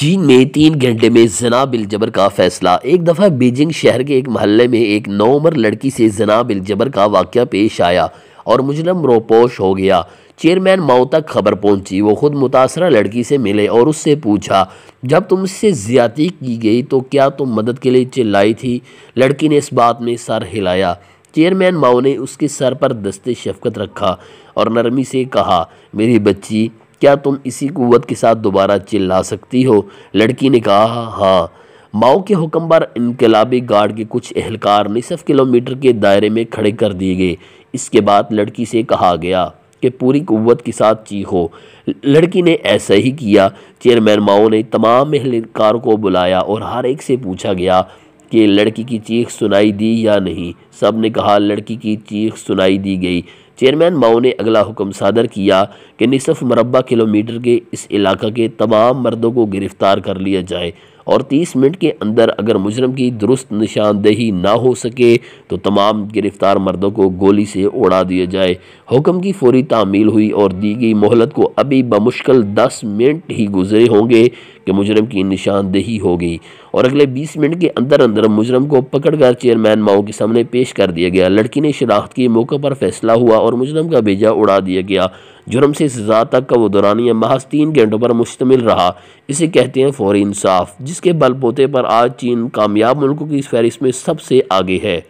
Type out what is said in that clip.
चीन में तीन घंटे में जना बिल जबर का फैसला एक दफ़ा बीजिंग शहर के एक महल्ले में एक नौ उम्र लड़की से जना बिल जबर का वाक्य पेश आया और मुजरम रोपोश हो गया चेयरमैन माओ तक खबर पहुंची वो खुद मुतासरा लड़की से मिले और उससे पूछा जब तुम इससे ज़्यादती की गई तो क्या तुम मदद के लिए चिल्लाई थी लड़की ने इस बात में सर हिलाया चेयरमैन माओ ने उसके सर पर दस्ते शफकत रखा और नरमी से कहा मेरी बच्ची क्या तुम इसी कुत के साथ दोबारा चिल्ला सकती हो लड़की ने कहा हाँ माओ के हुक्म पर इनकलाबी गार्ड के कुछ एहलकार निसफ किलोमीटर के दायरे में खड़े कर दिए गए इसके बाद लड़की से कहा गया कि पूरी कुत के साथ चीखो लड़की ने ऐसा ही किया चेयरमैन माओ ने तमाम अहलकार को बुलाया और हर एक से पूछा गया कि लड़की की चीख सुनाई दी या नहीं सब ने कहा लड़की की चीख सुनाई दी गई चेयरमैन माओ ने अगला हुक्म सादर किया कि निसफ मरबा किलोमीटर के इस इलाका के तमाम मर्दों को गिरफ्तार कर लिया जाए और 30 मिनट के अंदर अगर मुजरम की दुरुस्त निशानदेही ना हो सके तो तमाम गिरफ्तार मर्दों को गोली से उड़ा दिया जाए हुक्म की फौरी तामील हुई और दी गई मोहलत को अभी बमुश्किल 10 मिनट ही गुजरे होंगे कि मुजरम की निशानदेही हो गई और अगले 20 मिनट के अंदर अंदर मुजरम को पकड़कर चेयरमैन माओ के सामने पेश कर दिया गया लड़की ने शनाख्त के मौके पर फैसला हुआ और मुजरम का बेजा उड़ा दिया गया जुर्म से सजा तक का वो दौरानिया महज तीन घंटों पर मुश्तमिल रहा इसे कहते हैं फौरी इंसाफ जिसके बलबोते पर आज चीन कामयाब मुल्कों की इस फहरिस्त में सबसे आगे है